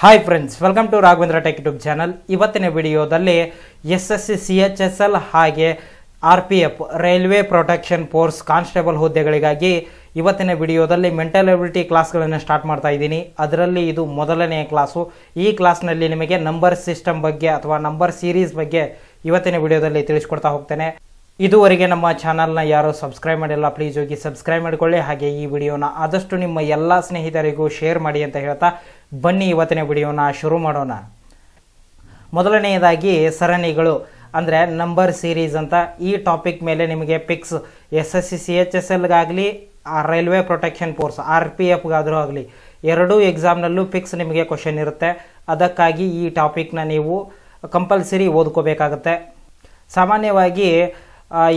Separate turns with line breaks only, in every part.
hi friends welcome to Raghavendra tech YouTube channel ಇವತ್ತಿನ ವಿಡಿಯೋದಲ್ಲಿ S S C C H S L ಹಾಗೆ R P F railway protection force constable ಹುದ್ದೆಗಳಿಗಾಗಿ ಇವತ್ತಿನ ವಿಡಿಯೋದಲ್ಲಿ mental ability ಕ್ಲಾಸ್ಗಳನ್ನು start ಮಾಡ್ತಾ ಇದ್ದೀನಿ ಅದರಲ್ಲಿ ಇದು ಮೊದಲನೆಯ ಕ್ಲಾಸು ಈ ಕ್ಲಾಸ್ನಲ್ಲಿ ನಿಮಗೆ ನಂಬರ್ ಸಿಸ್ಟಮ್ ಬಗ್ಗೆ ಅಥವಾ ನಂಬರ್ ಸೀರೀಸ್ ಬಗ್ಗೆ ಇವತ್ತಿನ ವಿಡಿಯೋದಲ್ಲಿ ತಿಳಿಸ್ಕೊಡ್ತಾ ಹೋಗ್ತೇನೆ ಇದುವರೆಗೆ ನಮ್ಮ ಚಾನಲ್ನ ಯಾರು ಸಬ್ಸ್ಕ್ರೈಬ್ ಮಾಡಿಲ್ಲ ಪ್ಲೀಸ್ ಹೋಗಿ ಸಬ್ಸ್ಕ್ರೈಬ್ ಮಾಡಿಕೊಳ್ಳಿ ಹಾಗೆ ಈ ವಿಡಿಯೋನ ಆದಷ್ಟು ನಿಮ್ಮ ಎಲ್ಲ ಸ್ನೇಹಿತರಿಗೂ ಶೇರ್ ಮಾಡಿ ಅಂತ ಹೇಳ್ತಾ ಬನ್ನಿ ಇವತ್ತಿನ ವಿಡಿಯೋನ ಶುರು ಮಾಡೋಣ ಮೊದಲನೆಯದಾಗಿ ಸರಣಿಗಳು ಅಂದರೆ ನಂಬರ್ ಸೀರೀಸ್ ಅಂತ ಈ ಟಾಪಿಕ್ ಮೇಲೆ ನಿಮಗೆ fix S S C C H S ಎಲ್ಗಾಗಲಿ railway protection force R P ಎಫ್ಗಾದರೂ ಆಗಲಿ ಎರಡೂ ಎಕ್ಸಾಮ್ನಲ್ಲೂ ಪಿಕ್ಸ್ ನಿಮಗೆ ಕ್ವಶನ್ ಇರುತ್ತೆ ಅದಕ್ಕಾಗಿ ಈ ಟಾಪಿಕ್ನ ನೀವು ಕಂಪಲ್ಸರಿ ಓದ್ಕೋಬೇಕಾಗತ್ತೆ ಸಾಮಾನ್ಯವಾಗಿ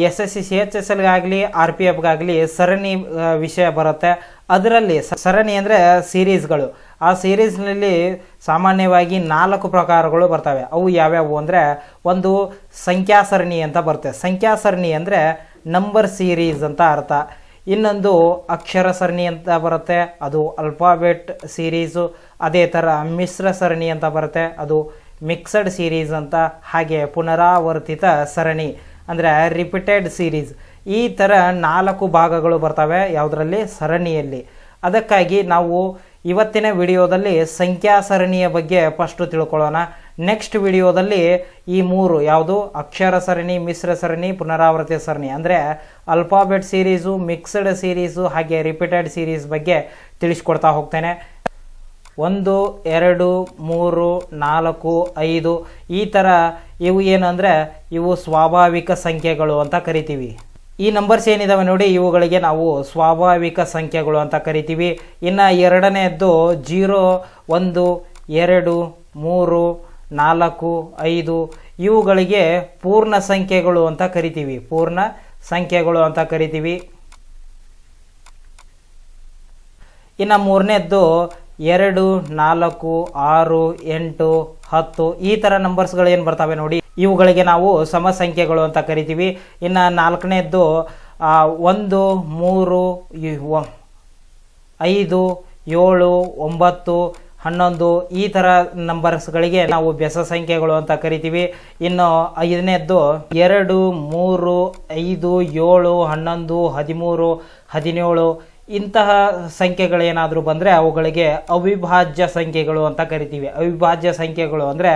S S C C H S ಎಲ್ಗಾಗಲಿ ಆರ್ ಪಿ ಎಫ್ಗಾಗಲಿ ಸರಣಿ ವಿಷಯ ಬರುತ್ತೆ ಅದರಲ್ಲಿ ಸರಣಿ ಅಂದರೆ ಸೀರೀಸ್ಗಳು ಆ ಸೀರೀಸ್ನಲ್ಲಿ ಸಾಮಾನ್ಯವಾಗಿ ನಾಲ್ಕು ಪ್ರಕಾರಗಳು ಬರ್ತವೆ ಅವು ಯಾವ್ಯಾವು ಅಂದರೆ ಒಂದು ಸಂಖ್ಯಾ ಸರಣಿ ಅಂತ ಬರುತ್ತೆ ಸಂಖ್ಯಾ ಸರಣಿ ಅಂದರೆ ನಂಬರ್ ಸೀರೀಸ್ ಅಂತ ಅರ್ಥ ಇನ್ನೊಂದು ಅಕ್ಷರ ಸರಣಿ ಅಂತ ಬರುತ್ತೆ ಅದು ಅಲ್ಫಾಬೆಟ್ ಸೀರೀಸು ಅದೇ ಥರ ಮಿಶ್ರ ಸರಣಿ ಅಂತ ಬರುತ್ತೆ ಅದು ಮಿಕ್ಸಡ್ ಸೀರೀಸ್ ಅಂತ ಹಾಗೆ ಪುನರಾವರ್ತಿತ ಸರಣಿ ಅಂದರೆ ರಿಪೀಟೆಡ್ ಸೀರೀಸ್ ಈ ಥರ ನಾಲ್ಕು ಭಾಗಗಳು ಬರ್ತವೆ ಯಾವುದರಲ್ಲಿ ಸರಣಿಯಲ್ಲಿ ಅದಕ್ಕಾಗಿ ನಾವು ಇವತ್ತಿನ ವಿಡಿಯೋದಲ್ಲಿ ಸಂಖ್ಯಾ ಸರಣಿಯ ಬಗ್ಗೆ ಫಸ್ಟು ತಿಳ್ಕೊಳ್ಳೋಣ ನೆಕ್ಸ್ಟ್ ವಿಡಿಯೋದಲ್ಲಿ ಈ ಮೂರು ಯಾವುದು ಅಕ್ಷರ ಸರಣಿ ಮಿಶ್ರ ಸರಣಿ ಪುನರಾವರ್ತಿತ ಸರಣಿ ಅಂದರೆ ಅಲ್ಫಾಬೆಟ್ ಸೀರೀಸು ಮಿಕ್ಸ್ಡ್ ಸೀರೀಸು ಹಾಗೆ ರಿಪೀಟೆಡ್ ಸೀರೀಸ್ ಬಗ್ಗೆ ತಿಳಿಸ್ಕೊಡ್ತಾ ಹೋಗ್ತೇನೆ ಒಂದು ಎರಡು ಮೂರು ನಾಲ್ಕು ಐದು ಈ ಥರ ಇವು ಏನಂದರೆ ಇವು ಸ್ವಾಭಾವಿಕ ಸಂಖ್ಯೆಗಳು ಅಂತ ಕರಿತೀವಿ ಈ ನಂಬರ್ಸ್ ಏನಿದಾವೆ ನೋಡಿ ಇವುಗಳಿಗೆ ನಾವು ಸ್ವಾಭಾವಿಕ ಸಂಖ್ಯೆಗಳು ಅಂತ ಕರಿತೀವಿ ಇನ್ನು ಎರಡನೆಯದ್ದು ಜೀರೋ ಒಂದು ಎರಡು ಮೂರು ನಾಲ್ಕು ಐದು ಇವುಗಳಿಗೆ ಪೂರ್ಣ ಸಂಖ್ಯೆಗಳು ಅಂತ ಕರಿತೀವಿ ಪೂರ್ಣ ಸಂಖ್ಯೆಗಳು ಅಂತ ಕರಿತೀವಿ ಇನ್ನು ಮೂರನೇದ್ದು ಎರಡು ನಾಲ್ಕು ಆರು ಎಂಟು ಹತ್ತು ಈ ಥರ ನಂಬರ್ಸ್ಗಳು ಏನು ಬರ್ತವೆ ನೋಡಿ ಇವುಗಳಿಗೆ ನಾವು ಸಮಸಂಖ್ಯೆಗಳು ಅಂತ ಕರಿತೀವಿ ಇನ್ನು ನಾಲ್ಕನೇದ್ದು ಒಂದು ಮೂರು ಐದು ಏಳು ಒಂಬತ್ತು ಹನ್ನೊಂದು ಈ ಥರ ನಂಬರ್ಸ್ಗಳಿಗೆ ನಾವು ಬೆಸ ಸಂಖ್ಯೆಗಳು ಅಂತ ಕರಿತೀವಿ ಇನ್ನು ಐದನೇದ್ದು ಎರಡು ಮೂರು ಐದು ಏಳು ಹನ್ನೊಂದು ಹದಿಮೂರು ಹದಿನೇಳು ಇಂತಹ ಸಂಖ್ಯೆಗಳು ಏನಾದರೂ ಬಂದರೆ ಅವುಗಳಿಗೆ ಅವಿಭಾಜ್ಯ ಸಂಖ್ಯೆಗಳು ಅಂತ ಕರಿತೀವಿ ಅವಿಭಾಜ್ಯ ಸಂಖ್ಯೆಗಳು ಅಂದರೆ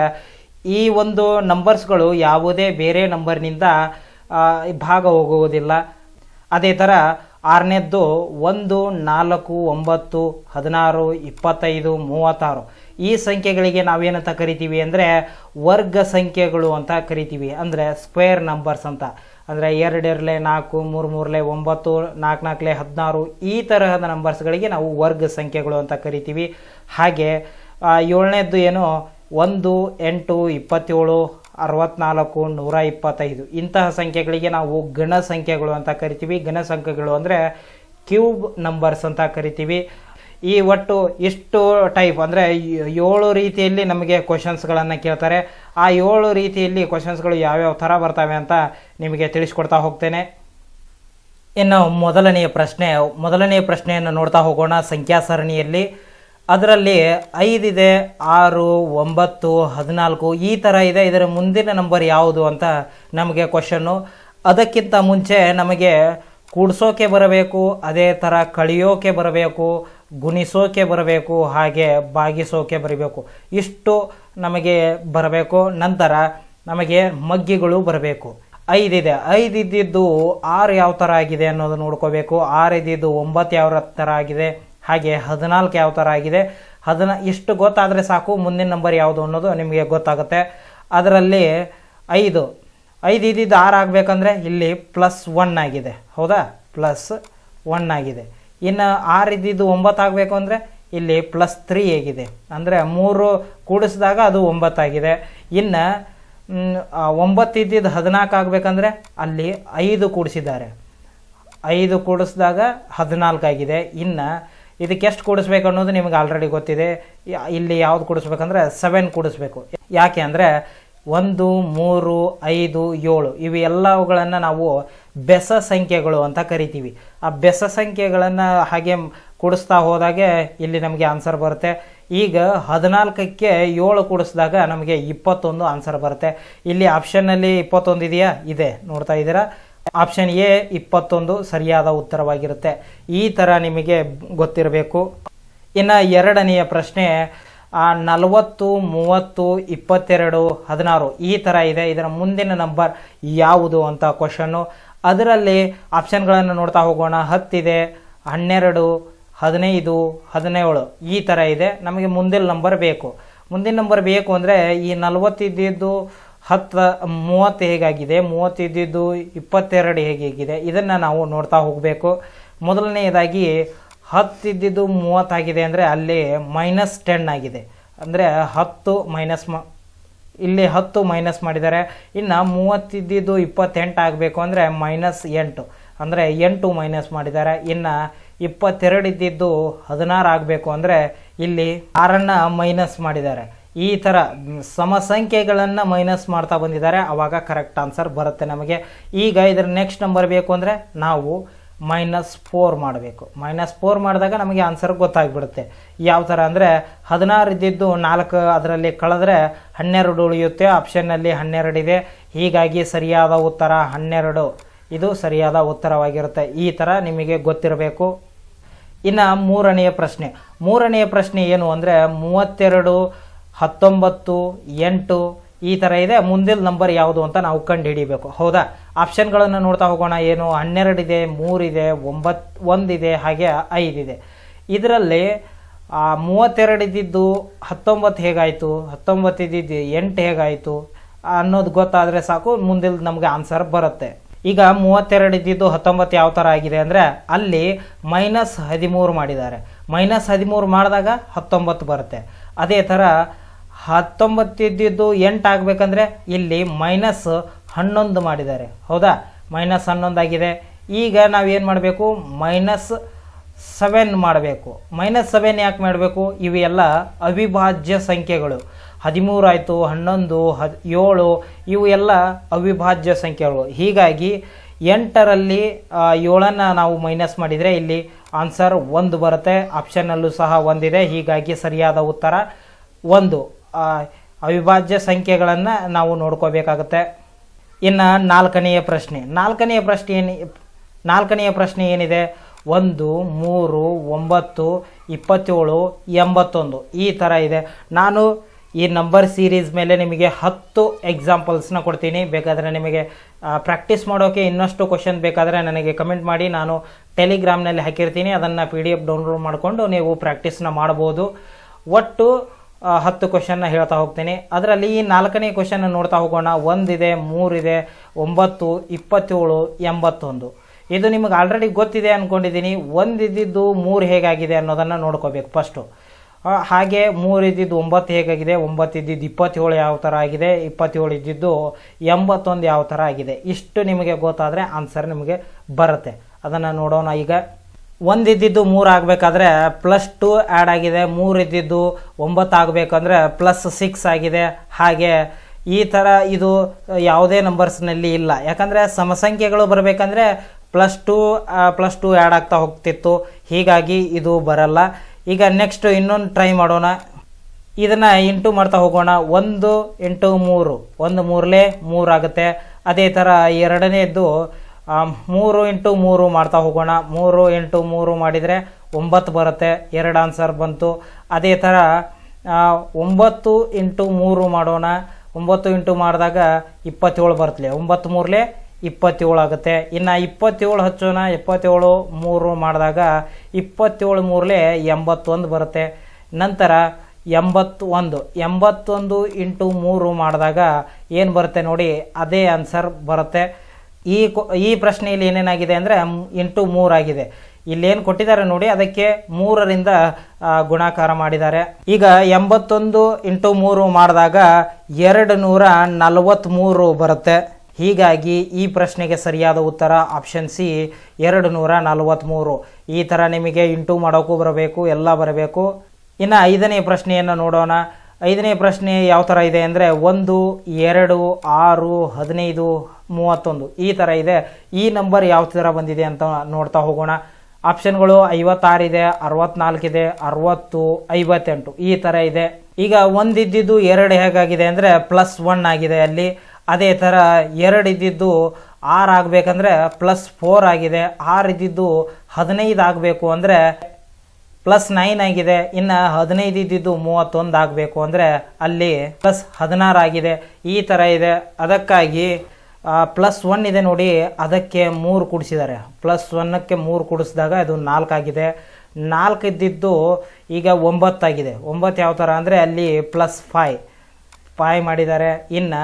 ಈ ಒಂದು ನಂಬರ್ಸ್ಗಳು ಯಾವುದೇ ಬೇರೆ ನಂಬರ್ನಿಂದ ಭಾಗ ಹೋಗುವುದಿಲ್ಲ ಅದೇ ಥರ ಆರನೇದ್ದು ಒಂದು ನಾಲ್ಕು ಒಂಬತ್ತು ಹದಿನಾರು ಇಪ್ಪತ್ತೈದು ಮೂವತ್ತಾರು ಈ ಸಂಖ್ಯೆಗಳಿಗೆ ನಾವೇನಂತ ಕರಿತೀವಿ ಅಂದರೆ ವರ್ಗ ಸಂಖ್ಯೆಗಳು ಅಂತ ಕರಿತೀವಿ ಅಂದರೆ ಸ್ಕ್ವೇರ್ ನಂಬರ್ಸ್ ಅಂತ ಅಂದರೆ ಎರಡು ನಾಲ್ಕು ಮೂರು ಮೂರಲೆ ಒಂಬತ್ತು ನಾಲ್ಕು ನಾಲ್ಕಲೆ ಹದಿನಾರು ಈ ತರಹದ ನಂಬರ್ಸ್ಗಳಿಗೆ ನಾವು ವರ್ಗ ಸಂಖ್ಯೆಗಳು ಅಂತ ಕರಿತೀವಿ ಹಾಗೆ ಏಳನೇದ್ದು ಏನು ಒಂದು ಎಂಟು ಇಪ್ಪತ್ತೇಳು ಅರವತ್ನಾಲ್ಕು ನೂರ ಇಪ್ಪತ್ತೈದು ಇಂತಹ ಸಂಖ್ಯೆಗಳಿಗೆ ನಾವು ಗಣ ಸಂಖ್ಯೆಗಳು ಅಂತ ಕರಿತೀವಿ ಗಣ ಸಂಖ್ಯೆಗಳು ಅಂದರೆ ಕ್ಯೂಬ್ ನಂಬರ್ಸ್ ಅಂತ ಕರಿತೀವಿ ಈ ಒಟ್ಟು ಇಷ್ಟು ಟೈಪ್ ಅಂದರೆ ಏಳು ರೀತಿಯಲ್ಲಿ ನಮಗೆ ಕ್ವಶನ್ಸ್ಗಳನ್ನು ಕೇಳ್ತಾರೆ ಆ ಏಳು ರೀತಿಯಲ್ಲಿ ಕ್ವಶನ್ಸ್ಗಳು ಯಾವ್ಯಾವ ಥರ ಬರ್ತವೆ ಅಂತ ನಿಮಗೆ ತಿಳಿಸ್ಕೊಡ್ತಾ ಹೋಗ್ತೇನೆ ಇನ್ನು ಮೊದಲನೆಯ ಪ್ರಶ್ನೆ ಮೊದಲನೆಯ ಪ್ರಶ್ನೆಯನ್ನು ನೋಡ್ತಾ ಹೋಗೋಣ ಸಂಖ್ಯಾ ಸರಣಿಯಲ್ಲಿ ಅದರಲ್ಲಿ ಐದಿದೆ ಆರು ಒಂಬತ್ತು ಹದಿನಾಲ್ಕು ಈ ಥರ ಇದೆ ಇದರ ಮುಂದಿನ ನಂಬರ್ ಯಾವುದು ಅಂತ ನಮಗೆ ಕ್ವಶನ್ನು ಅದಕ್ಕಿಂತ ಮುಂಚೆ ನಮಗೆ ಕೂಡಿಸೋಕೆ ಬರಬೇಕು ಅದೇ ಥರ ಕಳಿಯೋಕೆ ಬರಬೇಕು ಗುಣಿಸೋಕೆ ಬರಬೇಕು ಹಾಗೆ ಬಾಗಿಸೋಕೆ ಬರಬೇಕು ಇಷ್ಟು ನಮಗೆ ಬರಬೇಕು ನಂತರ ನಮಗೆ ಮಗ್ಗಿಗಳು ಬರಬೇಕು ಐದಿದೆ ಐದು ಇದ್ದಿದ್ದು ಆರು ಯಾವ ಥರ ಆಗಿದೆ ಅನ್ನೋದು ನೋಡ್ಕೋಬೇಕು ಆರು ಇದ್ದಿದ್ದು ಒಂಬತ್ತು ಯಾವ ಥರ ಆಗಿದೆ ಹಾಗೆ ಹದಿನಾಲ್ಕು ಯಾವ ಥರ ಆಗಿದೆ ಹದಿನ ಇಷ್ಟು ಗೊತ್ತಾದರೆ ಸಾಕು ಮುಂದಿನ ನಂಬರ್ ಯಾವುದು ಅನ್ನೋದು ನಿಮಗೆ ಗೊತ್ತಾಗುತ್ತೆ ಅದರಲ್ಲಿ ಐದು ಐದು ಇದ್ದಿದ್ದು ಆರು ಆಗಬೇಕಂದ್ರೆ ಇಲ್ಲಿ ಪ್ಲಸ್ ಒನ್ ಆಗಿದೆ ಹೌದಾ ಪ್ಲಸ್ ಒನ್ ಆಗಿದೆ ಇನ್ನು ಆರು ಇದ್ದಿದ್ದು ಒಂಬತ್ತು ಆಗಬೇಕು ಅಂದರೆ ಇಲ್ಲಿ ಪ್ಲಸ್ ತ್ರೀ ಹೇಗಿದೆ ಅಂದರೆ ಮೂರು ಕೂಡಿಸಿದಾಗ ಅದು ಒಂಬತ್ತಾಗಿದೆ ಇನ್ನು ಒಂಬತ್ತು ಇದ್ದಿದ್ದು ಹದಿನಾಲ್ಕು ಆಗಬೇಕಂದ್ರೆ ಅಲ್ಲಿ ಐದು ಕೂಡಿಸಿದ್ದಾರೆ ಐದು ಕೂಡಿಸಿದಾಗ ಹದಿನಾಲ್ಕಾಗಿದೆ ಆಗಿದೆ ಇನ್ನು ಇದಕ್ಕೆ ಎಷ್ಟು ಕೂಡಿಸ್ಬೇಕು ಅನ್ನೋದು ನಿಮಗೆ ಆಲ್ರೆಡಿ ಗೊತ್ತಿದೆ ಇಲ್ಲಿ ಯಾವ್ದು ಕೂಡಿಸ್ಬೇಕಂದ್ರೆ ಸೆವೆನ್ ಕೂಡಿಸ್ಬೇಕು ಯಾಕೆ ಅಂದರೆ ಒಂದು ಮೂರು ಐದು ಏಳು ಇವು ಎಲ್ಲವುಗಳನ್ನು ನಾವು ಬೆಸ ಸಂಖ್ಯೆಗಳು ಅಂತ ಕರಿತೀವಿ ಆ ಬೆಸ ಸಂಖ್ಯೆಗಳನ್ನು ಹಾಗೆ ಕೂಡಿಸ್ತಾ ಹೋದಾಗೆ ಇಲ್ಲಿ ನಮಗೆ ಆನ್ಸರ್ ಬರುತ್ತೆ ಈಗ ಹದಿನಾಲ್ಕಕ್ಕೆ ಏಳು ಕೂಡಿಸಿದಾಗ ನಮಗೆ ಇಪ್ಪತ್ತೊಂದು ಆನ್ಸರ್ ಬರುತ್ತೆ ಇಲ್ಲಿ ಆಪ್ಷನ್ನಲ್ಲಿ ಇಪ್ಪತ್ತೊಂದು ಇದೆಯಾ ಇದೆ ನೋಡ್ತಾ ಇದ್ದೀರಾ ಆಪ್ಷನ್ ಎ ಇಪ್ಪತ್ತೊಂದು ಸರಿಯಾದ ಉತ್ತರವಾಗಿರುತ್ತೆ ಈ ಥರ ನಿಮಗೆ ಗೊತ್ತಿರಬೇಕು ಇನ್ನು ಎರಡನೆಯ ಪ್ರಶ್ನೆ ನಲವತ್ತು ಮೂವತ್ತು ಇಪ್ಪತ್ತೆರಡು ಹದಿನಾರು ಈ ಥರ ಇದೆ ಇದರ ಮುಂದಿನ ನಂಬರ್ ಯಾವುದು ಅಂತ ಕ್ವಶನ್ನು ಅದರಲ್ಲಿ ಆಪ್ಷನ್ಗಳನ್ನು ನೋಡ್ತಾ ಹೋಗೋಣ ಹತ್ತಿದೆ ಹನ್ನೆರಡು ಹದಿನೈದು ಹದಿನೇಳು ಈ ಥರ ಇದೆ ನಮಗೆ ಮುಂದಿನ ನಂಬರ್ ಬೇಕು ಮುಂದಿನ ನಂಬರ್ ಬೇಕು ಅಂದರೆ ಈ ನಲವತ್ತಿದ್ದು ಹತ್ತು ಮೂವತ್ತು ಹೇಗಾಗಿದೆ ಮೂವತ್ತಿದ್ದು ಇಪ್ಪತ್ತೆರಡು ಹೇಗಿದೆ ಇದನ್ನು ನಾವು ನೋಡ್ತಾ ಹೋಗಬೇಕು ಮೊದಲನೆಯದಾಗಿ ಹತ್ತಿದ್ದು ಮೂವತ್ತಾಗಿದೆ ಅಂದರೆ ಅಲ್ಲಿ ಮೈನಸ್ ಟೆನ್ ಆಗಿದೆ ಅಂದರೆ ಹತ್ತು ಮೈನಸ್ ಮ ಇಲ್ಲಿ ಹತ್ತು ಮೈನಸ್ ಮಾಡಿದ್ದಾರೆ ಇನ್ನು ಮೂವತ್ತಿದ್ದು ಇಪ್ಪತ್ತೆಂಟು ಆಗಬೇಕು ಅಂದರೆ ಮೈನಸ್ ಎಂಟು ಅಂದರೆ ಎಂಟು ಮೈನಸ್ ಮಾಡಿದ್ದಾರೆ ಇನ್ನು ಇಪ್ಪತ್ತೆರಡು ಇದ್ದಿದ್ದು ಹದಿನಾರು ಆಗಬೇಕು ಅಂದರೆ ಇಲ್ಲಿ ಆರನ್ನ ಮೈನಸ್ ಮಾಡಿದ್ದಾರೆ ಈ ಥರ ಸಮ ಸಂಖ್ಯೆಗಳನ್ನು ಮೈನಸ್ ಮಾಡ್ತಾ ಬಂದಿದ್ದಾರೆ ಆವಾಗ ಕರೆಕ್ಟ್ ಆನ್ಸರ್ ಬರುತ್ತೆ ನಮಗೆ ಈಗ ಇದರ ನೆಕ್ಸ್ಟ್ ನಂಬರ್ ಬೇಕು ಅಂದರೆ ನಾವು ಮೈನಸ್ ಫೋರ್ ಮಾಡಬೇಕು ಮೈನಸ್ ಫೋರ್ ಮಾಡಿದಾಗ ನಮಗೆ ಆನ್ಸರ್ ಗೊತ್ತಾಗ್ಬಿಡುತ್ತೆ ಯಾವ ಥರ ಅಂದರೆ ಹದಿನಾರು ಇದ್ದಿದ್ದು ನಾಲ್ಕು ಅದರಲ್ಲಿ ಕಳೆದ್ರೆ ಹನ್ನೆರಡು ಉಳಿಯುತ್ತೆ ಆಪ್ಷನ್ನಲ್ಲಿ ಹನ್ನೆರಡು ಇದೆ ಹೀಗಾಗಿ ಸರಿಯಾದ ಉತ್ತರ ಹನ್ನೆರಡು ಇದು ಸರಿಯಾದ ಉತ್ತರವಾಗಿರುತ್ತೆ ಈ ಥರ ನಿಮಗೆ ಗೊತ್ತಿರಬೇಕು ಇನ್ನು ಮೂರನೆಯ ಪ್ರಶ್ನೆ ಮೂರನೆಯ ಪ್ರಶ್ನೆ ಏನು ಅಂದರೆ ಮೂವತ್ತೆರಡು ಹತ್ತೊಂಬತ್ತು ಎಂಟು ಈ ಥರ ಇದೆ ಮುಂದಿನ ನಂಬರ್ ಯಾವುದು ಅಂತ ನಾವು ಕಂಡು ಹಿಡಿಯಬೇಕು ಹೌದಾ ಆಪ್ಷನ್ಗಳನ್ನು ನೋಡ್ತಾ ಹೋಗೋಣ ಏನು ಹನ್ನೆರಡಿದೆ ಮೂರಿದೆ ಒಂಬತ್ ಒಂದಿದೆ ಹಾಗೆ ಐದಿದೆ ಇದರಲ್ಲಿ ಮೂವತ್ತೆರಡಿದ್ದು ಹತ್ತೊಂಬತ್ತು ಹೇಗಾಯಿತು ಹತ್ತೊಂಬತ್ತಿದ್ದು ಎಂಟು ಹೇಗಾಯಿತು ಅನ್ನೋದು ಗೊತ್ತಾದರೆ ಸಾಕು ಮುಂದಿಲ್ ನಮಗೆ ಆನ್ಸರ್ ಬರುತ್ತೆ ಈಗ ಮೂವತ್ತೆರಡು ಇದ್ದಿದ್ದು ಹತ್ತೊಂಬತ್ತು ಯಾವ ಥರ ಆಗಿದೆ ಅಂದರೆ ಅಲ್ಲಿ ಮೈನಸ್ ಹದಿಮೂರು ಮಾಡಿದ್ದಾರೆ ಮೈನಸ್ ಹದಿಮೂರು ಮಾಡಿದಾಗ ಹತ್ತೊಂಬತ್ತು ಬರುತ್ತೆ ಅದೇ ಥರ ಹತ್ತೊಂಬತ್ತು ಇದ್ದಿದ್ದು ಎಂಟು ಆಗಬೇಕಂದ್ರೆ ಇಲ್ಲಿ ಮೈನಸ್ ಹನ್ನೊಂದು ಮಾಡಿದ್ದಾರೆ ಹೌದಾ ಮೈನಸ್ ಹನ್ನೊಂದಾಗಿದೆ ಆಗಿದೆ ಈಗ ನಾವೇನು ಮಾಡಬೇಕು ಮೈನಸ್ ಸೆವೆನ್ ಮಾಡಬೇಕು ಮೈನಸ್ ಸೆವೆನ್ ಯಾಕೆ ಮಾಡಬೇಕು ಇವೆಲ್ಲ ಅವಿಭಾಜ್ಯ ಸಂಖ್ಯೆಗಳು ಹದಿಮೂರಾಯಿತು ಹನ್ನೊಂದು ಹದ್ ಏಳು ಇವು ಎಲ್ಲ ಅವಿಭಾಜ್ಯ ಸಂಖ್ಯೆಗಳು ಹೀಗಾಗಿ ಎಂಟರಲ್ಲಿ ಏಳನ್ನು ನಾವು ಮೈನಸ್ ಮಾಡಿದರೆ ಇಲ್ಲಿ ಆನ್ಸರ್ ಒಂದು ಬರುತ್ತೆ ಆಪ್ಷನ್ನಲ್ಲೂ ಸಹ ಒಂದಿದೆ ಹೀಗಾಗಿ ಸರಿಯಾದ ಉತ್ತರ ಒಂದು ಅವಿಭಾಜ್ಯ ಸಂಖ್ಯೆಗಳನ್ನು ನಾವು ನೋಡ್ಕೋಬೇಕಾಗತ್ತೆ ಇನ್ನು ನಾಲ್ಕನೆಯ ಪ್ರಶ್ನೆ ನಾಲ್ಕನೆಯ ಪ್ರಶ್ನೆ ಏನು ನಾಲ್ಕನೆಯ ಪ್ರಶ್ನೆ ಏನಿದೆ ಒಂದು ಮೂರು ಒಂಬತ್ತು ಇಪ್ಪತ್ತೇಳು ಎಂಬತ್ತೊಂದು ಈ ಥರ ಇದೆ ನಾನು ಈ ನಂಬರ್ ಸೀರೀಸ್ ಮೇಲೆ ನಿಮಗೆ ಹತ್ತು ಎಕ್ಸಾಂಪಲ್ಸ್ನ ಕೊಡ್ತೀನಿ ಬೇಕಾದರೆ ನಿಮಗೆ ಪ್ರಾಕ್ಟೀಸ್ ಮಾಡೋಕ್ಕೆ ಇನ್ನಷ್ಟು ಕ್ವಶನ್ ಬೇಕಾದರೆ ನನಗೆ ಕಮೆಂಟ್ ಮಾಡಿ ನಾನು ಟೆಲಿಗ್ರಾಮ್ನಲ್ಲಿ ಹಾಕಿರ್ತೀನಿ ಅದನ್ನು ಪಿ ಡಿ ಎಫ್ ಡೌನ್ಲೋಡ್ ಮಾಡಿಕೊಂಡು ನೀವು ಪ್ರಾಕ್ಟೀಸ್ನ ಮಾಡ್ಬೋದು ಒಟ್ಟು ಹತ್ತು ಕ್ವಶನ್ನ ಹೇಳ್ತಾ ಹೋಗ್ತೀನಿ ಅದರಲ್ಲಿ ಈ ನಾಲ್ಕನೇ ಕ್ವಶನ್ ನೋಡ್ತಾ ಹೋಗೋಣ ಒಂದಿದೆ ಮೂರಿದೆ ಒಂಬತ್ತು ಇಪ್ಪತ್ತೇಳು ಎಂಬತ್ತೊಂದು ಇದು ನಿಮಗೆ ಆಲ್ರೆಡಿ ಗೊತ್ತಿದೆ ಅಂದ್ಕೊಂಡಿದ್ದೀನಿ ಒಂದಿದ್ದು ಮೂರು ಹೇಗಾಗಿದೆ ಅನ್ನೋದನ್ನು ನೋಡ್ಕೋಬೇಕು ಫಸ್ಟು ಹಾಗೆ ಮೂರು ಇದ್ದಿದ್ದು ಒಂಬತ್ತು ಹೇಗಾಗಿದೆ ಒಂಬತ್ತು ಇದ್ದಿದ್ದು ಇಪ್ಪತ್ತೇಳು ಯಾವ ಥರ ಆಗಿದೆ ಇಪ್ಪತ್ತೇಳು ಇದ್ದಿದ್ದು ಎಂಬತ್ತೊಂದು ಯಾವ ಥರ ಆಗಿದೆ ಇಷ್ಟು ನಿಮಗೆ ಗೊತ್ತಾದರೆ ಆನ್ಸರ್ ನಿಮಗೆ ಬರುತ್ತೆ ಅದನ್ನು ನೋಡೋಣ ಈಗ ಒಂದು ಇದ್ದಿದ್ದು ಮೂರು ಆಗಬೇಕಾದ್ರೆ ಪ್ಲಸ್ ಟು ಆ್ಯಡ್ ಆಗಿದೆ ಮೂರು ಇದ್ದಿದ್ದು ಒಂಬತ್ತು ಆಗಬೇಕಂದ್ರೆ ಪ್ಲಸ್ ಸಿಕ್ಸ್ ಆಗಿದೆ ಹಾಗೆ ಈ ಥರ ಇದು ಯಾವುದೇ ನಂಬರ್ಸ್ನಲ್ಲಿ ಇಲ್ಲ ಯಾಕಂದರೆ ಸಮಸಂಖ್ಯೆಗಳು ಬರಬೇಕಂದ್ರೆ plus two plus two add ಆಗ್ತಾ ಹೋಗ್ತಿತ್ತು ಹೀಗಾಗಿ ಇದು ಬರಲ್ಲ ಈಗ ನೆಕ್ಸ್ಟ್ ಇನ್ನೊಂದು ಟ್ರೈ ಮಾಡೋಣ ಇದನ್ನ ಇಂಟು ಮಾಡ್ತಾ ಹೋಗೋಣ ಒಂದು ಇಂಟು ಮೂರು ಒಂದು ಮೂರು ಆಗುತ್ತೆ ಅದೇ ಥರ ಎರಡನೇದ್ದು ಮೂರು ಇಂಟು ಮೂರು ಮಾಡ್ತಾ ಹೋಗೋಣ ಮೂರು ಎಂಟು ಮೂರು ಮಾಡಿದರೆ ಒಂಬತ್ತು ಬರುತ್ತೆ ಎರಡು ಆನ್ಸರ್ ಬಂತು ಅದೇ ಥರ ಒಂಬತ್ತು ಇಂಟು ಮೂರು ಮಾಡೋಣ ಒಂಬತ್ತು ಇಂಟು ಮಾಡಿದಾಗ ಇಪ್ಪತ್ತೇಳು ಬರ್ತಲೆ ಒಂಬತ್ತು ಮೂರಲೇ ಇಪ್ಪತ್ತೇಳು ಆಗುತ್ತೆ ಇನ್ನು ಇಪ್ಪತ್ತೇಳು ಹಚ್ಚೋಣ ಇಪ್ಪತ್ತೇಳು ಮೂರು ಮಾಡಿದಾಗ ಇಪ್ಪತ್ತೇಳು ಮೂರಲೆ ಎಂಬತ್ತೊಂದು ಬರುತ್ತೆ ನಂತರ ಎಂಬತ್ತೊಂದು ಎಂಬತ್ತೊಂದು ಇಂಟು ಮೂರು ಮಾಡಿದಾಗ ಏನು ಬರುತ್ತೆ ನೋಡಿ ಅದೇ ಆನ್ಸರ್ ಬರುತ್ತೆ ಈ ಈ ಪ್ರಶ್ನೆಯಲ್ಲಿ ಏನೇನಾಗಿದೆ ಅಂದರೆ ಇಂಟು ಮೂರಾಗಿದೆ ಇಲ್ಲೇನು ಕೊಟ್ಟಿದ್ದಾರೆ ನೋಡಿ ಅದಕ್ಕೆ ಮೂರರಿಂದ ಗುಣಾಕಾರ ಮಾಡಿದ್ದಾರೆ ಈಗ ಎಂಬತ್ತೊಂದು ಇಂಟು ಮೂರು ಮಾಡಿದಾಗ ಎರಡು ನೂರ ನಲವತ್ತ್ಮೂರು ಬರುತ್ತೆ ಹೀಗಾಗಿ ಈ ಪ್ರಶ್ನೆಗೆ ಸರಿಯಾದ ಉತ್ತರ ಆಪ್ಷನ್ ಸಿ ಎರಡು ನೂರ ನಲವತ್ತ್ಮೂರು ಈ ಥರ ನಿಮಗೆ ಇಂಟು ಮಾಡೋಕ್ಕೂ ಬರಬೇಕು ಎಲ್ಲ ಬರಬೇಕು ಇನ್ನು ಐದನೇ ಪ್ರಶ್ನೆಯನ್ನು ನೋಡೋಣ ಐದನೇ ಪ್ರಶ್ನೆ ಯಾವ ಥರ ಇದೆ ಅಂದರೆ ಒಂದು ಎರಡು ಆರು ಹದಿನೈದು ಮೂವತ್ತೊಂದು ಈ ಥರ ಇದೆ ಈ ನಂಬರ್ ಯಾವ ಥರ ಬಂದಿದೆ ಅಂತ ನೋಡ್ತಾ ಹೋಗೋಣ ಆಪ್ಷನ್ಗಳು ಐವತ್ತಾರಿದೆ ಅರವತ್ನಾಲ್ಕಿದೆ ಅರವತ್ತು ಐವತ್ತೆಂಟು ಈ ಥರ ಇದೆ ಈಗ ಒಂದಿದ್ದು ಎರಡು ಹೇಗಾಗಿದೆ ಅಂದರೆ ಪ್ಲಸ್ ಒನ್ ಆಗಿದೆ ಅಲ್ಲಿ ಅದೇ ಥರ ಎರಡು ಇದ್ದಿದ್ದು ಆರು ಆಗಬೇಕಂದ್ರೆ ಪ್ಲಸ್ ಫೋರ್ ಆಗಿದೆ ಆರು ಇದ್ದಿದ್ದು ಹದಿನೈದು ಆಗಬೇಕು ಅಂದರೆ ಪ್ಲಸ್ ನೈನ್ ಆಗಿದೆ ಇನ್ನು ಹದಿನೈದು ಇದ್ದಿದ್ದು ಮೂವತ್ತೊಂದು ಆಗಬೇಕು ಅಂದರೆ ಅಲ್ಲಿ ಪ್ಲಸ್ ಹದಿನಾರು ಆಗಿದೆ ಈ ಥರ ಇದೆ ಅದಕ್ಕಾಗಿ ಪ್ಲಸ್ ಒನ್ ಇದೆ ನೋಡಿ ಅದಕ್ಕೆ ಮೂರು ಕುಡಿಸಿದ್ದಾರೆ ಪ್ಲಸ್ ಒನ್ನಕ್ಕೆ ಮೂರು ಕೂಡಿಸಿದಾಗ ಅದು ನಾಲ್ಕಾಗಿದೆ ನಾಲ್ಕು ಇದ್ದಿದ್ದು ಈಗ ಒಂಬತ್ತಾಗಿದೆ ಒಂಬತ್ತು ಯಾವ ಥರ ಅಂದರೆ ಅಲ್ಲಿ ಪ್ಲಸ್ ಫೈ ಫೈ ಮಾಡಿದ್ದಾರೆ ಇನ್ನು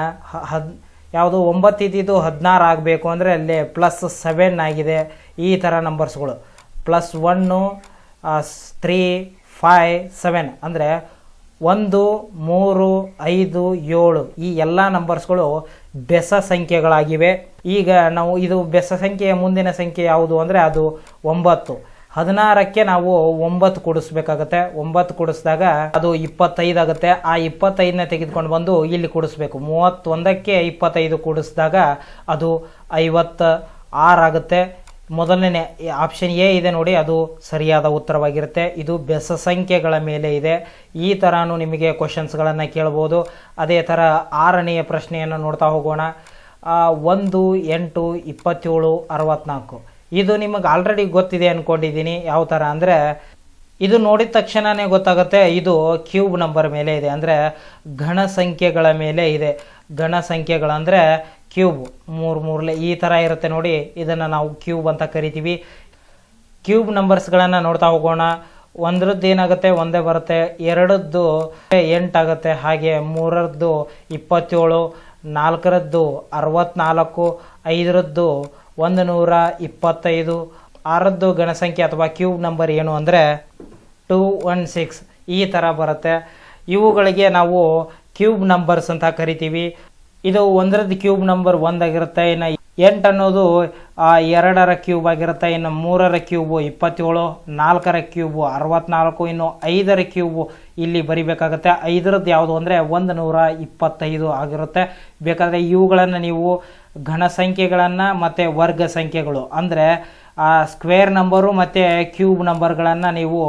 ಹದ್ ಯಾವುದು ಒಂಬತ್ತು ಹದಿನಾರು ಆಗಬೇಕು ಅಂದರೆ ಅಲ್ಲಿ ಪ್ಲಸ್ ಸೆವೆನ್ ಆಗಿದೆ ಈ ಥರ ನಂಬರ್ಸ್ಗಳು plus one three five seven ಅಂದರೆ ಒಂದು ಮೂರು ಐದು ಏಳು ಈ ಎಲ್ಲ ನಂಬರ್ಸ್ಗಳು ಬೆಸ ಸಂಖ್ಯೆಗಳಾಗಿವೆ ಈಗ ನಾವು ಇದು ಬೆಸ ಸಂಖ್ಯೆಯ ಮುಂದಿನ ಸಂಖ್ಯೆ ಯಾವುದು ಅಂದರೆ ಅದು ಒಂಬತ್ತು ಹದಿನಾರಕ್ಕೆ ನಾವು ಒಂಬತ್ತು ಕೂಡಿಸ್ಬೇಕಾಗತ್ತೆ ಒಂಬತ್ತು ಕೂಡಿಸಿದಾಗ ಅದು ಆಗುತ್ತೆ ಆ ಇಪ್ಪತ್ತೈದನ್ನೇ ತೆಗೆದುಕೊಂಡು ಬಂದು ಇಲ್ಲಿ ಕೂಡಿಸ್ಬೇಕು ಮೂವತ್ತೊಂದಕ್ಕೆ ಇಪ್ಪತ್ತೈದು ಕೂಡಿಸಿದಾಗ ಅದು ಐವತ್ತ ಆರಾಗುತ್ತೆ ಮೊದಲನೇ ಆಪ್ಷನ್ ಎ ಇದೆ ನೋಡಿ ಅದು ಸರಿಯಾದ ಉತ್ತರವಾಗಿರುತ್ತೆ ಇದು ಬೆಸ ಸಂಖ್ಯೆಗಳ ಮೇಲೆ ಇದೆ ಈ ಥರನೂ ನಿಮಗೆ ಕ್ವಶನ್ಸ್ಗಳನ್ನು ಕೇಳ್ಬೋದು ಅದೇ ಥರ ಆರನೆಯ ಪ್ರಶ್ನೆಯನ್ನು ನೋಡ್ತಾ ಹೋಗೋಣ ಒಂದು ಎಂಟು ಇಪ್ಪತ್ತೇಳು ಅರವತ್ತ್ನಾಲ್ಕು ಇದು ನಿಮಗೆ ಆಲ್ರೆಡಿ ಗೊತ್ತಿದೆ ಅಂದ್ಕೊಂಡಿದ್ದೀನಿ ಯಾವ ಥರ ಅಂದರೆ ಇದು ನೋಡಿದ ತಕ್ಷಣವೇ ಗೊತ್ತಾಗುತ್ತೆ ಇದು ಕ್ಯೂಬ್ ನಂಬರ್ ಮೇಲೆ ಇದೆ ಅಂದರೆ ಘನ ಸಂಖ್ಯೆಗಳ ಮೇಲೆ ಇದೆ ಘನ ಸಂಖ್ಯೆಗಳಂದರೆ ಕ್ಯೂಬ್ ಮೂರು ಮೂರಲೆ ಈ ಥರ ಇರುತ್ತೆ ನೋಡಿ ಇದನ್ನು ನಾವು ಕ್ಯೂಬ್ ಅಂತ ಕರಿತೀವಿ ಕ್ಯೂಬ್ ನಂಬರ್ಸ್ಗಳನ್ನು ನೋಡ್ತಾ ಹೋಗೋಣ ಒಂದ್ರದ್ದು ಏನಾಗುತ್ತೆ ಒಂದೇ ಬರುತ್ತೆ ಎರಡದ್ದು ಎಂಟಾಗುತ್ತೆ ಹಾಗೆ ಮೂರರದ್ದು ಇಪ್ಪತ್ತೇಳು ನಾಲ್ಕರದ್ದು ಅರವತ್ತ್ನಾಲ್ಕು ಐದರದ್ದು ಒಂದು ನೂರ ಇಪ್ಪತ್ತೈದು ಆರದ್ದು ಗಣಸಂಖ್ಯೆ ಅಥವಾ ಕ್ಯೂಬ್ ನಂಬರ್ ಏನು ಅಂದರೆ ಟೂ ಒನ್ ಸಿಕ್ಸ್ ಈ ಥರ ಬರುತ್ತೆ ಇವುಗಳಿಗೆ ನಾವು ಕ್ಯೂಬ್ ನಂಬರ್ಸ್ ಅಂತ ಕರಿತೀವಿ ಇದು ಒಂದರದ್ದು ಕ್ಯೂಬ್ ನಂಬರ್ ಒಂದಾಗಿರುತ್ತೆ ಇನ್ನು ಎಂಟು ಅನ್ನೋದು ಎರಡರ ಕ್ಯೂಬ್ ಆಗಿರುತ್ತೆ ಇನ್ನು ಮೂರರ ಕ್ಯೂಬು ಇಪ್ಪತ್ತೇಳು ನಾಲ್ಕರ ಕ್ಯೂಬು ಅರವತ್ನಾಲ್ಕು ಇನ್ನು ಐದರ ಕ್ಯೂಬು ಇಲ್ಲಿ ಬರಿಬೇಕಾಗುತ್ತೆ ಐದರದ್ದು ಯಾವುದು ಅಂದರೆ ಒಂದು ನೂರ ಇಪ್ಪತ್ತೈದು ಆಗಿರುತ್ತೆ ಬೇಕಾದರೆ ಇವುಗಳನ್ನು ನೀವು ಘನ ಸಂಖ್ಯೆಗಳನ್ನು ಮತ್ತು ವರ್ಗ ಸಂಖ್ಯೆಗಳು ಅಂದರೆ ಆ ಸ್ಕ್ವೇರ್ ನಂಬರು ಮತ್ತು ಕ್ಯೂಬ್ ನಂಬರ್ಗಳನ್ನು ನೀವು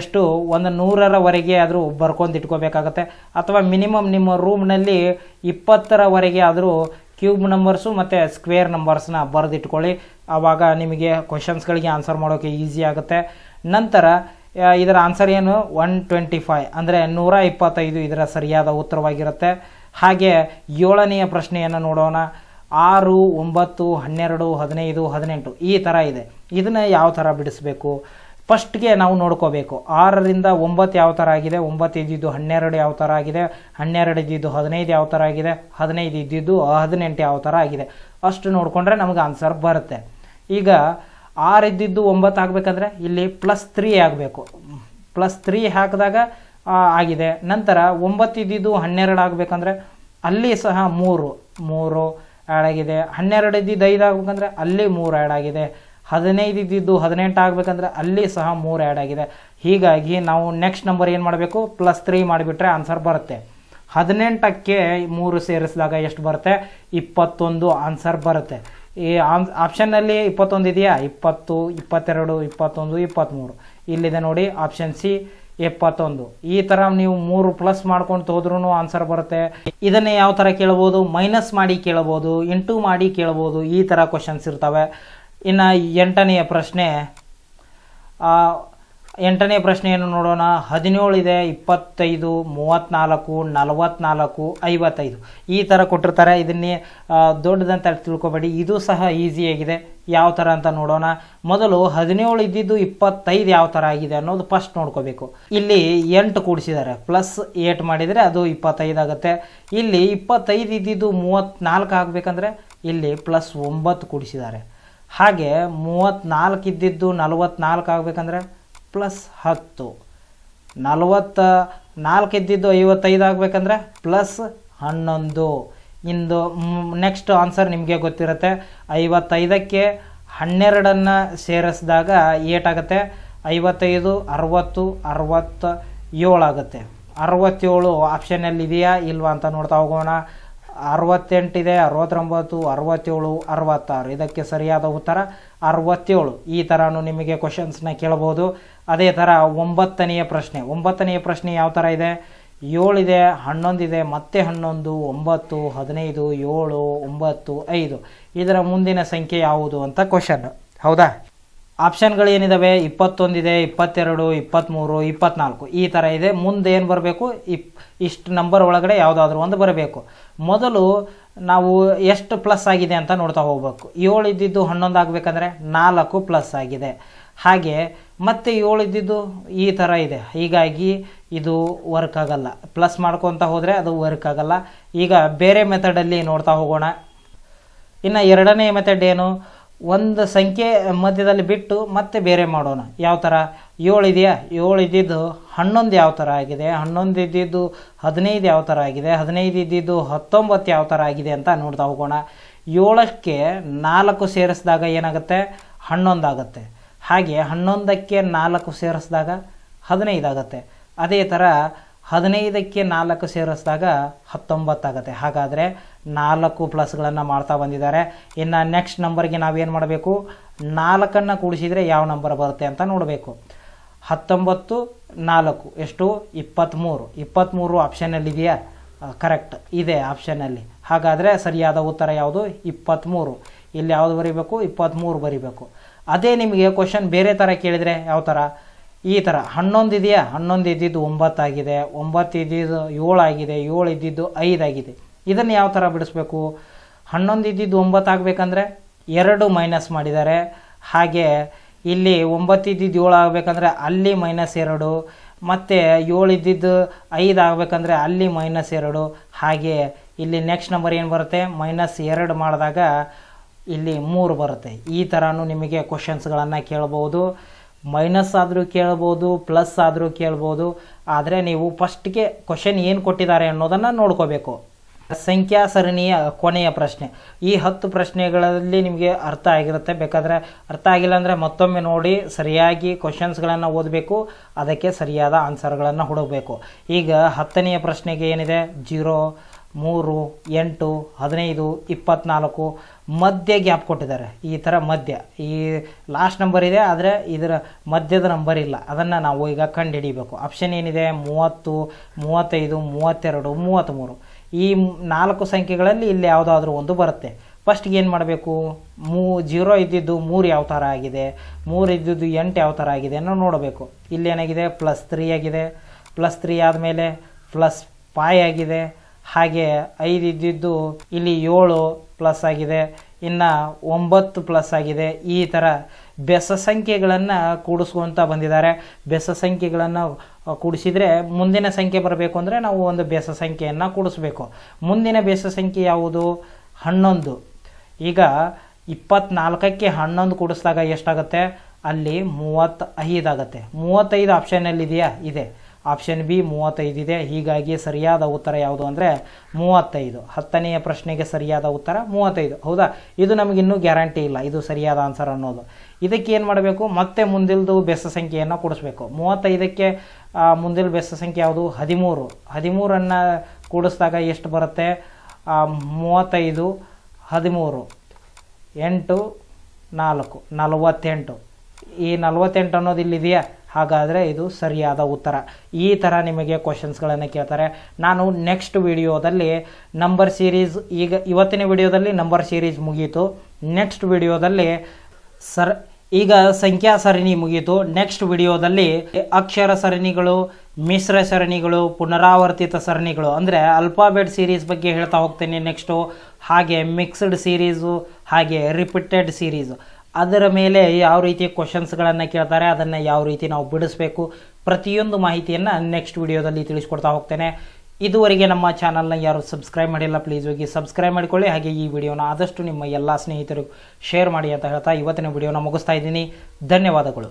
ಎಷ್ಟು ಒಂದು ನೂರರವರೆಗೆ ಆದರೂ ಬರ್ಕೊಂಡು ಇಟ್ಕೋಬೇಕಾಗತ್ತೆ ಅಥವಾ ಮಿನಿಮಮ್ ನಿಮ್ಮ ರೂಮ್ನಲ್ಲಿ ಇಪ್ಪತ್ತರವರೆಗೆ ಆದರೂ ಕ್ಯೂಬ್ ನಂಬರ್ಸು ಮತ್ತು ಸ್ಕ್ವೇರ್ ನಂಬರ್ಸ್ನ ಬರೆದಿಟ್ಕೊಳ್ಳಿ ಆವಾಗ ನಿಮಗೆ ಕ್ವಶನ್ಸ್ಗಳಿಗೆ ಆನ್ಸರ್ ಮಾಡೋಕ್ಕೆ ಈಸಿ ಆಗುತ್ತೆ ನಂತರ ಇದರ ಆನ್ಸರ್ ಏನು ಒನ್ ಟ್ವೆಂಟಿ ಫೈವ್ ಅಂದರೆ ನೂರ ಇಪ್ಪತ್ತೈದು ಇದರ ಸರಿಯಾದ ಉತ್ತರವಾಗಿರುತ್ತೆ ಹಾಗೆ ಏಳನೆಯ ಪ್ರಶ್ನೆಯನ್ನು ನೋಡೋಣ ಆರು ಒಂಬತ್ತು ಹನ್ನೆರಡು ಹದಿನೈದು ಹದಿನೆಂಟು ಈ ಥರ ಇದೆ ಇದನ್ನು ಯಾವ ಥರ ಬಿಡಿಸಬೇಕು ಫಸ್ಟ್ಗೆ ನಾವು ನೋಡ್ಕೋಬೇಕು ಆರರಿಂದ ಒಂಬತ್ತು ಯಾವ ಥರ ಆಗಿದೆ ಒಂಬತ್ತು ಇದ್ದಿದ್ದು ಹನ್ನೆರಡು ಯಾವ ಥರ ಆಗಿದೆ ಹನ್ನೆರಡು ಇದ್ದಿದ್ದು ಹದಿನೈದು ಯಾವ ಥರ ಆಗಿದೆ ಹದಿನೈದು ಇದ್ದಿದ್ದು ಹದಿನೆಂಟು ಯಾವ ಥರ ಆಗಿದೆ ಅಷ್ಟು ನೋಡಿಕೊಂಡ್ರೆ ನಮಗೆ ಆನ್ಸರ್ ಬರುತ್ತೆ ಈಗ ಆರು ಇದ್ದಿದ್ದು ಒಂಬತ್ತು ಆಗಬೇಕಾದ್ರೆ ಇಲ್ಲಿ ಪ್ಲಸ್ ತ್ರೀ ಆಗಬೇಕು ಪ್ಲಸ್ ತ್ರೀ ಹಾಕಿದಾಗ ಆಗಿದೆ ನಂತರ ಒಂಬತ್ತು ಇದ್ದಿದ್ದು ಹನ್ನೆರಡು ಆಗಬೇಕಂದ್ರೆ ಅಲ್ಲಿ ಸಹ ಮೂರು ಮೂರು ಆ್ಯಡ್ ಆಗಿದೆ ಹನ್ನೆರಡು ಇದ್ದಿದ್ದು ಐದು ಆಗಬೇಕಂದ್ರೆ ಅಲ್ಲಿ ಮೂರು ಆ್ಯಡ್ ಆಗಿದೆ ಹದಿನೈದು ಇದ್ದಿದ್ದು ಹದಿನೆಂಟು ಆಗಬೇಕಂದ್ರೆ ಅಲ್ಲಿ ಸಹ ಮೂರು ಆ್ಯಡ್ ಆಗಿದೆ ಹೀಗಾಗಿ ನಾವು ನೆಕ್ಸ್ಟ್ ನಂಬರ್ ಏನು ಮಾಡಬೇಕು ಪ್ಲಸ್ ತ್ರೀ ಮಾಡಿಬಿಟ್ರೆ ಆನ್ಸರ್ ಬರುತ್ತೆ ಹದಿನೆಂಟಕ್ಕೆ ಮೂರು ಸೇರಿಸಿದಾಗ ಎಷ್ಟು ಬರುತ್ತೆ ಇಪ್ಪತ್ತೊಂದು ಆನ್ಸರ್ ಬರುತ್ತೆ ಈ ಆನ್ ಆಪ್ಷನ್ನಲ್ಲಿ ಇಪ್ಪತ್ತೊಂದು ಇದೆಯಾ ಇಪ್ಪತ್ತು ಇಪ್ಪತ್ತೆರಡು ಇಪ್ಪತ್ತೊಂದು ಇಪ್ಪತ್ತ್ಮೂರು ಇಲ್ಲಿದೆ ನೋಡಿ ಆಪ್ಷನ್ ಸಿ ಎಪ್ಪತ್ತೊಂದು ಈ ಥರ ನೀವು ಮೂರು ಪ್ಲಸ್ ಮಾಡ್ಕೊಂಡು ತೋದ್ರೂ ಆನ್ಸರ್ ಬರುತ್ತೆ ಇದನ್ನೇ ಯಾವ ಥರ ಕೇಳ್ಬೋದು ಮೈನಸ್ ಮಾಡಿ ಕೇಳ್ಬೋದು ಇಂಟು ಮಾಡಿ ಕೇಳ್ಬೋದು ಈ ಥರ ಕ್ವಶನ್ಸ್ ಇರ್ತವೆ ಇನ್ನು ಎಂಟನೆಯ ಪ್ರಶ್ನೆ ಎಂಟನೇ ಪ್ರಶ್ನೆಯನ್ನು ನೋಡೋಣ ಹದಿನೇಳು ಇದೆ ಇಪ್ಪತ್ತೈದು ಮೂವತ್ತ್ನಾಲ್ಕು ನಲವತ್ತ್ನಾಲ್ಕು ಐವತ್ತೈದು ಈ ಥರ ಕೊಟ್ಟಿರ್ತಾರೆ ಇದನ್ನೇ ದೊಡ್ಡದಂತ ತಿಳ್ಕೊಬೇಡಿ ಇದು ಸಹ ಈಸಿಯಾಗಿದೆ ಯಾವ ಥರ ಅಂತ ನೋಡೋಣ ಮೊದಲು ಹದಿನೇಳು ಇದ್ದಿದ್ದು ಇಪ್ಪತ್ತೈದು ಯಾವ ಥರ ಆಗಿದೆ ಅನ್ನೋದು ಫಸ್ಟ್ ನೋಡ್ಕೋಬೇಕು ಇಲ್ಲಿ ಎಂಟು ಕೂಡಿಸಿದ್ದಾರೆ ಪ್ಲಸ್ ಏಟ್ ಮಾಡಿದರೆ ಅದು ಇಪ್ಪತ್ತೈದು ಆಗುತ್ತೆ ಇಲ್ಲಿ ಇಪ್ಪತ್ತೈದು ಇದ್ದಿದ್ದು ಮೂವತ್ತ್ನಾಲ್ಕು ಆಗಬೇಕಂದ್ರೆ ಇಲ್ಲಿ ಪ್ಲಸ್ ಒಂಬತ್ತು ಕೂಡಿಸಿದ್ದಾರೆ ಹಾಗೆ ಮೂವತ್ತ್ನಾಲ್ಕು ಇದ್ದಿದ್ದು ನಲವತ್ತ್ನಾಲ್ಕು ಆಗಬೇಕಂದ್ರೆ ಪ್ಲಸ್ ಹತ್ತು ನಲವತ್ತ ನಾಲ್ಕು ಇದ್ದಿದ್ದು ಐವತ್ತೈದು ಆಗಬೇಕಂದ್ರೆ ಪ್ಲಸ್ ಹನ್ನೊಂದು ಇಂದು ನೆಕ್ಸ್ಟ್ ಆನ್ಸರ್ ನಿಮಗೆ ಗೊತ್ತಿರುತ್ತೆ ಐವತ್ತೈದಕ್ಕೆ ಹನ್ನೆರಡನ್ನು ಸೇರಿಸಿದಾಗ ಏಟಾಗುತ್ತೆ ಐವತ್ತೈದು ಅರವತ್ತು ಅರವತ್ತ ಏಳು ಆಗುತ್ತೆ ಅರವತ್ತೇಳು ಆಪ್ಷನಲ್ಲಿ ಇದೆಯಾ ಇಲ್ವಾ ಅಂತ ನೋಡ್ತಾ ಹೋಗೋಣ ಅರವತ್ತೆಂಟಿದೆ ಅರವತ್ತೊಂಬತ್ತು ಅರವತ್ತೇಳು ಅರವತ್ತಾರು ಇದಕ್ಕೆ ಸರಿಯಾದ ಉತ್ತರ ಅರವತ್ತೇಳು ಈ ಥರನೂ ನಿಮಗೆ ಕ್ವಶನ್ಸ್ನ ಕೇಳಬಹುದು ಅದೇ ಥರ ಒಂಬತ್ತನೆಯ ಪ್ರಶ್ನೆ ಒಂಬತ್ತನೆಯ ಪ್ರಶ್ನೆ ಯಾವ ಥರ ಇದೆ ಏಳಿದೆ ಹನ್ನೊಂದಿದೆ ಮತ್ತೆ ಹನ್ನೊಂದು ಒಂಬತ್ತು ಹದಿನೈದು ಏಳು ಒಂಬತ್ತು ಐದು ಇದರ ಮುಂದಿನ ಸಂಖ್ಯೆ ಯಾವುದು ಅಂತ ಕ್ವಶನ್ ಹೌದಾ ಆಪ್ಷನ್ಗಳು ಏನಿದಾವೆ ಇಪ್ಪತ್ತೊಂದಿದೆ ಇಪ್ಪತ್ತೆರಡು ಇಪ್ಪತ್ತ್ಮೂರು ಇಪ್ಪತ್ನಾಲ್ಕು ಈ ಥರ ಇದೆ ಮುಂದೆ ಏನು ಬರಬೇಕು ಇಪ್ ಇಷ್ಟು ನಂಬರ್ ಒಳಗಡೆ ಯಾವುದಾದ್ರೂ ಒಂದು ಬರಬೇಕು ಮೊದಲು ನಾವು ಎಷ್ಟು ಪ್ಲಸ್ ಆಗಿದೆ ಅಂತ ನೋಡ್ತಾ ಹೋಗ್ಬೇಕು ಏಳು ಇದ್ದಿದ್ದು ಹನ್ನೊಂದು ಆಗಬೇಕಂದ್ರೆ ನಾಲ್ಕು ಪ್ಲಸ್ ಆಗಿದೆ ಹಾಗೆ ಮತ್ತೆ ಏಳು ಇದ್ದಿದ್ದು ಈ ಥರ ಇದೆ ಹೀಗಾಗಿ ಇದು ವರ್ಕ್ ಆಗಲ್ಲ ಪ್ಲಸ್ ಮಾಡ್ಕೊತ ಹೋದರೆ ಅದು ವರ್ಕ್ ಆಗಲ್ಲ ಈಗ ಬೇರೆ ಮೆಥಡಲ್ಲಿ ನೋಡ್ತಾ ಹೋಗೋಣ ಇನ್ನು ಎರಡನೇ ಮೆಥಡ್ ಏನು ಒಂದು ಸಂಖ್ಯೆ ಮಧ್ಯದಲ್ಲಿ ಬಿಟ್ಟು ಮತ್ತೆ ಬೇರೆ ಮಾಡೋಣ ಯಾವ ಥರ ಏಳು ಇದೆಯಾ ಏಳು ಇದ್ದಿದ್ದು ಹನ್ನೊಂದು ಯಾವ ಥರ ಆಗಿದೆ ಹನ್ನೊಂದು ಇದ್ದಿದ್ದು ಹದಿನೈದು ಯಾವ ಥರ ಆಗಿದೆ ಹದಿನೈದು ಇದ್ದಿದ್ದು ಹತ್ತೊಂಬತ್ತು ಯಾವ ಥರ ಆಗಿದೆ ಅಂತ ನೋಡ್ತಾ ಹೋಗೋಣ ಏಳಕ್ಕೆ ನಾಲ್ಕು ಸೇರಿಸಿದಾಗ ಏನಾಗುತ್ತೆ ಹನ್ನೊಂದಾಗತ್ತೆ ಹಾಗೆ ಹನ್ನೊಂದಕ್ಕೆ ನಾಲ್ಕು ಸೇರಿಸಿದಾಗ ಹದಿನೈದಾಗುತ್ತೆ ಅದೇ ಥರ ಹದಿನೈದಕ್ಕೆ ನಾಲ್ಕು ಸೇರಿಸಿದಾಗ ಹತ್ತೊಂಬತ್ತಾಗುತ್ತೆ ಹಾಗಾದರೆ ನಾಲ್ಕು ಪ್ಲಸ್ಗಳನ್ನು ಮಾಡ್ತಾ ಬಂದಿದ್ದಾರೆ ಇನ್ನು ನೆಕ್ಸ್ಟ್ ನಂಬರ್ಗೆ ನಾವೇನು ಮಾಡಬೇಕು ನಾಲ್ಕನ್ನು ಕೂಡಿಸಿದರೆ ಯಾವ ನಂಬರ್ ಬರುತ್ತೆ ಅಂತ ನೋಡಬೇಕು ಹತ್ತೊಂಬತ್ತು ನಾಲ್ಕು ಎಷ್ಟು ಇಪ್ಪತ್ತ್ಮೂರು ಇಪ್ಪತ್ತ್ಮೂರು ಆಪ್ಷನಲ್ಲಿ ಇದೆಯಾ ಕರೆಕ್ಟ್ ಇದೆ ಆಪ್ಷನಲ್ಲಿ ಹಾಗಾದರೆ ಸರಿಯಾದ ಉತ್ತರ ಯಾವುದು ಇಪ್ಪತ್ತ್ಮೂರು ಇಲ್ಲಿ ಯಾವುದು ಬರೀಬೇಕು ಇಪ್ಪತ್ತ್ಮೂರು ಬರೀಬೇಕು ಅದೇ ನಿಮಗೆ ಕ್ವಶನ್ ಬೇರೆ ಥರ ಕೇಳಿದರೆ ಯಾವ ಥರ ಈ ಥರ ಹನ್ನೊಂದು ಇದೆಯಾ ಹನ್ನೊಂದು ಇದ್ದಿದ್ದು ಒಂಬತ್ತಾಗಿದೆ ಒಂಬತ್ತು ಇದ್ದಿದ್ದು ಏಳು ಆಗಿದೆ ಏಳು ಇದ್ದಿದ್ದು ಐದಾಗಿದೆ ಇದನ್ನು ಯಾವ ಥರ ಬಿಡಿಸ್ಬೇಕು ಹನ್ನೊಂದು ಇದ್ದಿದ್ದು ಒಂಬತ್ತು ಆಗಬೇಕಂದ್ರೆ ಎರಡು ಮೈನಸ್ ಮಾಡಿದ್ದಾರೆ ಹಾಗೆ ಇಲ್ಲಿ ಒಂಬತ್ತು ಇದ್ದಿದ್ದು ಏಳು ಆಗಬೇಕಂದ್ರೆ ಅಲ್ಲಿ ಮೈನಸ್ ಎರಡು ಮತ್ತು ಏಳು ಇದ್ದಿದ್ದು ಐದು ಆಗಬೇಕಂದ್ರೆ ಅಲ್ಲಿ ಮೈನಸ್ ಎರಡು ಹಾಗೆ ಇಲ್ಲಿ ನೆಕ್ಸ್ಟ್ ನಂಬರ್ ಏನು ಬರುತ್ತೆ ಮೈನಸ್ ಎರಡು ಮಾಡಿದಾಗ ಇಲ್ಲಿ ಮೂರು ಬರುತ್ತೆ ಈ ಥರನೂ ನಿಮಗೆ ಕ್ವಶನ್ಸ್ಗಳನ್ನು ಕೇಳ್ಬೋದು ಮೈನಸ್ ಆದರೂ ಕೇಳ್ಬೋದು ಪ್ಲಸ್ ಆದರೂ ಕೇಳ್ಬೋದು ಆದರೆ ನೀವು ಫಸ್ಟ್ಗೆ ಕ್ವಶನ್ ಏನು ಕೊಟ್ಟಿದ್ದಾರೆ ಅನ್ನೋದನ್ನು ನೋಡ್ಕೋಬೇಕು ಸಂಖ್ಯಾ ಸರಣಿಯ ಕೊನೆಯ ಪ್ರಶ್ನೆ ಈ ಹತ್ತು ಪ್ರಶ್ನೆಗಳಲ್ಲಿ ನಿಮಗೆ ಅರ್ಥ ಆಗಿರುತ್ತೆ ಬೇಕಾದರೆ ಅರ್ಥ ಆಗಿಲ್ಲ ಅಂದರೆ ಮತ್ತೊಮ್ಮೆ ನೋಡಿ ಸರಿಯಾಗಿ ಕ್ವಶನ್ಸ್ಗಳನ್ನು ಓದಬೇಕು ಅದಕ್ಕೆ ಸರಿಯಾದ ಆನ್ಸರ್ಗಳನ್ನು ಹುಡುಕಬೇಕು ಈಗ ಹತ್ತನೆಯ ಪ್ರಶ್ನೆಗೆ ಏನಿದೆ ಜೀರೋ ಮೂರು ಎಂಟು ಹದಿನೈದು ಇಪ್ಪತ್ತ್ನಾಲ್ಕು ಮಧ್ಯ ಗ್ಯಾಪ್ ಕೊಟ್ಟಿದ್ದಾರೆ ಈ ಥರ ಮಧ್ಯ ಈ ಲಾಸ್ಟ್ ನಂಬರ್ ಇದೆ ಆದರೆ ಇದರ ಮಧ್ಯದ ನಂಬರ್ ಇಲ್ಲ ಅದನ್ನು ನಾವು ಈಗ ಕಂಡು ಆಪ್ಷನ್ ಏನಿದೆ ಮೂವತ್ತು ಮೂವತ್ತೈದು ಮೂವತ್ತೆರಡು ಮೂವತ್ತ್ಮೂರು ಈ ನಾಲ್ಕು ಸಂಖ್ಯೆಗಳಲ್ಲಿ ಇಲ್ಲಿ ಯಾವುದಾದ್ರೂ ಒಂದು ಬರುತ್ತೆ ಫಸ್ಟ್ಗೆ ಏನು ಮಾಡಬೇಕು ಮೂ ಜೀರೋ ಇದ್ದಿದ್ದು ಮೂರು ಯಾವ ಥರ ಆಗಿದೆ ಮೂರು ಇದ್ದಿದ್ದು ಎಂಟು ಯಾವ ಥರ ಆಗಿದೆ ಅನ್ನೋ ನೋಡಬೇಕು ಇಲ್ಲೇನಾಗಿದೆ ಪ್ಲಸ್ ತ್ರೀ ಆಗಿದೆ ಪ್ಲಸ್ ತ್ರೀ ಆದಮೇಲೆ ಪ್ಲಸ್ ಫೈ ಆಗಿದೆ ಹಾಗೆ ಐದು ಇದ್ದಿದ್ದು ಇಲ್ಲಿ ಏಳು ಪ್ಲಸ್ ಆಗಿದೆ ಇನ್ನು ಒಂಬತ್ತು ಪ್ಲಸ್ ಆಗಿದೆ ಈ ಥರ ಬೆಸ ಸಂಖ್ಯೆಗಳನ್ನು ಕೂಡಿಸ್ಕೊಂತ ಬಂದಿದ್ದಾರೆ ಬೆಸ ಸಂಖ್ಯೆಗಳನ್ನು ಕೂಡಿಸಿದರೆ ಮುಂದಿನ ಸಂಖ್ಯೆ ಬರಬೇಕು ಅಂದರೆ ನಾವು ಒಂದು ಬೆಸ ಸಂಖ್ಯೆಯನ್ನು ಕೂಡಿಸ್ಬೇಕು ಮುಂದಿನ ಬೆಸ ಸಂಖ್ಯೆ ಯಾವುದು ಹನ್ನೊಂದು ಈಗ ಇಪ್ಪತ್ನಾಲ್ಕಕ್ಕೆ ಹನ್ನೊಂದು ಕೂಡಿಸಿದಾಗ ಎಷ್ಟಾಗುತ್ತೆ ಅಲ್ಲಿ ಮೂವತ್ತೈದಾಗತ್ತೆ ಮೂವತ್ತೈದು ಆಪ್ಷನಲ್ಲಿದೆಯಾ ಇದೆ ಆಪ್ಷನ್ ಬಿ ಮೂವತ್ತೈದಿದೆ ಹೀಗಾಗಿ ಸರಿಯಾದ ಉತ್ತರ ಯಾವುದು ಅಂದರೆ ಮೂವತ್ತೈದು ಹತ್ತನೆಯ ಪ್ರಶ್ನೆಗೆ ಸರಿಯಾದ ಉತ್ತರ ಮೂವತ್ತೈದು ಹೌದಾ ಇದು ನಮಗಿನ್ನೂ ಗ್ಯಾರಂಟಿ ಇಲ್ಲ ಇದು ಸರಿಯಾದ ಆನ್ಸರ್ ಅನ್ನೋದು ಇದಕ್ಕೆ ಏನು ಮಾಡಬೇಕು ಮತ್ತೆ ಮುಂದಿಲ್ದು ಬೆಸ ಸಂಖ್ಯೆಯನ್ನು ಕೊಡಿಸ್ಬೇಕು ಮೂವತ್ತೈದಕ್ಕೆ ಮುಂದಿಲ್ ಬೆಸ ಸಂಖ್ಯೆ ಯಾವುದು ಹದಿಮೂರು ಹದಿಮೂರನ್ನು ಕೂಡಿಸಿದಾಗ ಎಷ್ಟು ಬರುತ್ತೆ ಮೂವತ್ತೈದು ಹದಿಮೂರು ಎಂಟು ನಾಲ್ಕು ನಲವತ್ತೆಂಟು ಈ ನಲವತ್ತೆಂಟು ಅನ್ನೋದು ಇಲ್ಲಿದೆಯಾ ಹಾಗಾದರೆ ಇದು ಸರಿಯಾದ ಉತ್ತರ ಈ ಥರ ನಿಮಗೆ ಕ್ವಶನ್ಸ್ಗಳನ್ನು ಕೇಳ್ತಾರೆ ನಾನು ನೆಕ್ಸ್ಟ್ ವಿಡಿಯೋದಲ್ಲಿ ನಂಬರ್ ಸೀರೀಸ್ ಈಗ ಇವತ್ತಿನ ವಿಡಿಯೋದಲ್ಲಿ ನಂಬರ್ ಸೀರೀಸ್ ಮುಗೀತು ನೆಕ್ಸ್ಟ್ ವಿಡಿಯೋದಲ್ಲಿ ಸರ್ ಈಗ ಸಂಖ್ಯಾ ಸರಣಿ ಮುಗೀತು ನೆಕ್ಸ್ಟ್ ವಿಡಿಯೋದಲ್ಲಿ ಅಕ್ಷರ ಸರಣಿಗಳು ಮಿಶ್ರ ಸರಣಿಗಳು ಪುನರಾವರ್ತಿತ ಸರಣಿಗಳು ಅಂದರೆ ಅಲ್ಫಾಬೆಟ್ ಸೀರೀಸ್ ಬಗ್ಗೆ ಹೇಳ್ತಾ ಹೋಗ್ತೇನೆ ನೆಕ್ಸ್ಟು ಹಾಗೆ ಮಿಕ್ಸ್ಡ್ ಸೀರೀಸು ಹಾಗೆ ರಿಪೀಟೆಡ್ ಸೀರೀಸು ಅದರ ಮೇಲೆ ಯಾವ ರೀತಿಯ ಕ್ವಶನ್ಸ್ಗಳನ್ನು ಕೇಳ್ತಾರೆ ಅದನ್ನು ಯಾವ ರೀತಿ ನಾವು ಬಿಡಿಸಬೇಕು ಪ್ರತಿಯೊಂದು ಮಾಹಿತಿಯನ್ನು ನೆಕ್ಸ್ಟ್ ವಿಡಿಯೋದಲ್ಲಿ ತಿಳಿಸ್ಕೊಡ್ತಾ ಹೋಗ್ತೇನೆ ಇದುವರೆಗೆ ನಮ್ಮ ಚಾನಲ್ನ ಯಾರು ಸಬ್ಸ್ಕ್ರೈಬ್ ಮಾಡಿಲ್ಲ ಪ್ಲೀಸ್ ಹೋಗಿ ಸಬ್ಸ್ಕ್ರೈಬ್ ಮಾಡಿಕೊಳ್ಳಿ ಹಾಗೆ ಈ ವಿಡಿಯೋನ ಆದಷ್ಟು ನಿಮ್ಮ ಎಲ್ಲ ಸ್ನೇಹಿತರು ಶೇರ್ ಮಾಡಿ ಅಂತ ಹೇಳ್ತಾ ಇವತ್ತಿನ ವಿಡಿಯೋನ ಮುಗಿಸ್ತಾ ಇದ್ದೀನಿ ಧನ್ಯವಾದಗಳು